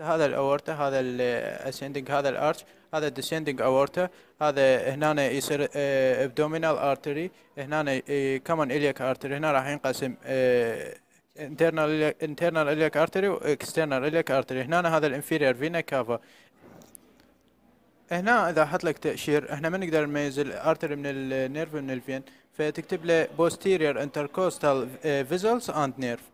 هذا الاورتا هذا الاسندنج هذا الارش هذا الديسندنج اورتا هذا هنا يصير ابدومينال ارتري هنا كمان اليك ارتري هنا راح ينقسم انترنال انترنال اليك ارتري واكسترنال اليك ارتري هنا هذا الانفيرير فينا كافا هنا اذا احط لك تاشير احنا ما نقدر نميز الارتري من النيرف من الفين فتكتب له posterior intercostal آه، vessels and nerve